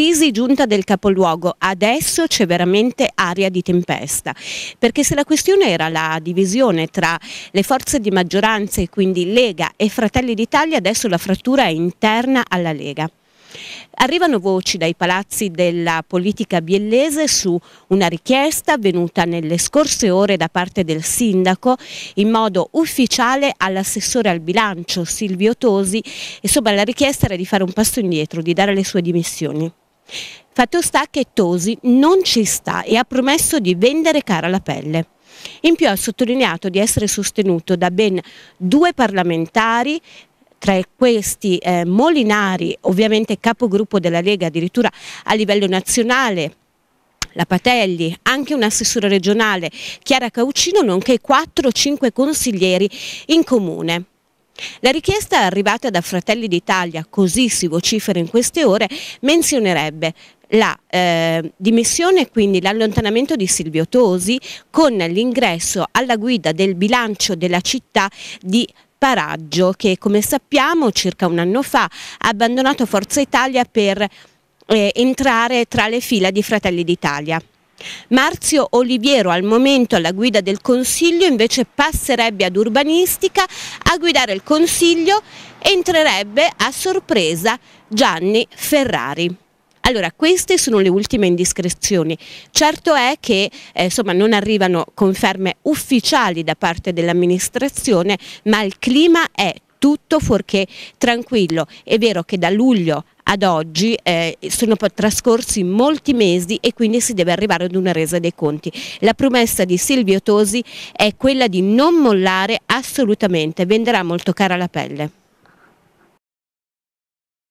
crisi giunta del capoluogo, adesso c'è veramente aria di tempesta, perché se la questione era la divisione tra le forze di maggioranza e quindi Lega e Fratelli d'Italia, adesso la frattura è interna alla Lega. Arrivano voci dai palazzi della politica biellese su una richiesta venuta nelle scorse ore da parte del sindaco in modo ufficiale all'assessore al bilancio Silvio Tosi insomma la richiesta era di fare un passo indietro, di dare le sue dimissioni. Fatto sta che Tosi non ci sta e ha promesso di vendere cara la pelle. In più ha sottolineato di essere sostenuto da ben due parlamentari tra questi eh, Molinari, ovviamente capogruppo della Lega addirittura a livello nazionale, la Patelli, anche un assessore regionale, Chiara Caucino, nonché 4-5 consiglieri in comune. La richiesta arrivata da Fratelli d'Italia, così si vocifera in queste ore, menzionerebbe la eh, dimissione, quindi l'allontanamento di Silvio Tosi con l'ingresso alla guida del bilancio della città di Paraggio che come sappiamo circa un anno fa ha abbandonato Forza Italia per eh, entrare tra le fila di Fratelli d'Italia. Marzio Oliviero al momento alla guida del Consiglio invece passerebbe ad urbanistica, a guidare il Consiglio entrerebbe a sorpresa Gianni Ferrari. Allora, queste sono le ultime indiscrezioni. Certo è che eh, insomma, non arrivano conferme ufficiali da parte dell'amministrazione, ma il clima è tutto fuorché tranquillo. È vero che da luglio ad oggi eh, sono trascorsi molti mesi e quindi si deve arrivare ad una resa dei conti. La promessa di Silvio Tosi è quella di non mollare assolutamente, venderà molto cara la pelle.